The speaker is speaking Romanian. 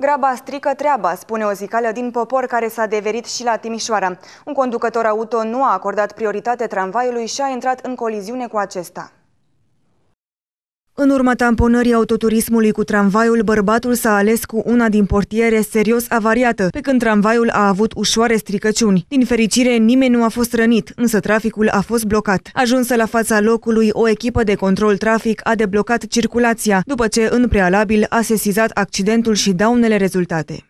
Graba strică treaba, spune o zicală din popor care s-a deverit și la Timișoara. Un conducător auto nu a acordat prioritate tramvaiului și a intrat în coliziune cu acesta. În urma tamponării autoturismului cu tramvaiul, bărbatul s-a ales cu una din portiere serios avariată, pe când tramvaiul a avut ușoare stricăciuni. Din fericire, nimeni nu a fost rănit, însă traficul a fost blocat. Ajunsă la fața locului, o echipă de control trafic a deblocat circulația, după ce, în prealabil, a sesizat accidentul și daunele rezultate.